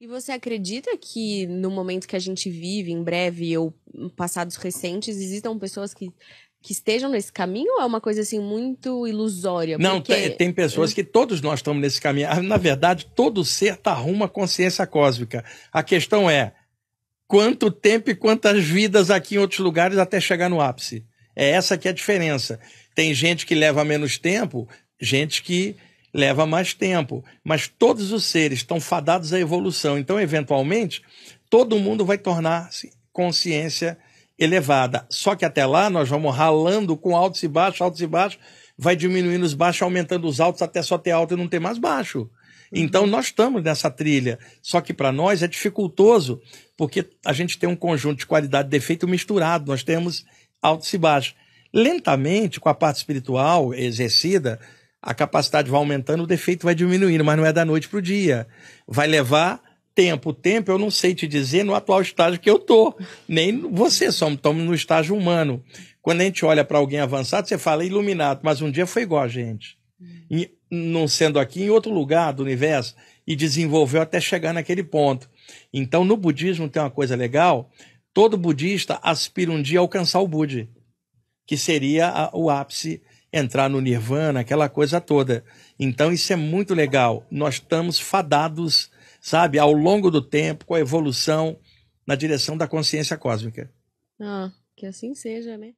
E você acredita que no momento que a gente vive, em breve ou passados recentes, existam pessoas que, que estejam nesse caminho ou é uma coisa assim muito ilusória? Porque... Não, tem, tem pessoas que todos nós estamos nesse caminho. Ah, na verdade, todo ser está rumo à consciência cósmica. A questão é quanto tempo e quantas vidas aqui em outros lugares até chegar no ápice. É essa que é a diferença. Tem gente que leva menos tempo, gente que leva mais tempo, mas todos os seres estão fadados à evolução. Então, eventualmente, todo mundo vai tornar-se consciência elevada. Só que até lá nós vamos ralando com altos e baixos, altos e baixos, vai diminuindo os baixos, aumentando os altos até só ter alto e não ter mais baixo. Uhum. Então nós estamos nessa trilha, só que para nós é dificultoso, porque a gente tem um conjunto de qualidade e defeito misturado, nós temos altos e baixos. Lentamente, com a parte espiritual exercida, a capacidade vai aumentando, o defeito vai diminuindo, mas não é da noite para o dia. Vai levar tempo. Tempo eu não sei te dizer no atual estágio que eu tô, nem você, só estamos no estágio humano. Quando a gente olha para alguém avançado, você fala iluminado, mas um dia foi igual a gente. E, não sendo aqui, em outro lugar do universo, e desenvolveu até chegar naquele ponto. Então, no budismo tem uma coisa legal: todo budista aspira um dia a alcançar o Budi, que seria a, o ápice entrar no nirvana, aquela coisa toda. Então isso é muito legal. Nós estamos fadados, sabe, ao longo do tempo, com a evolução na direção da consciência cósmica. Ah, que assim seja, né?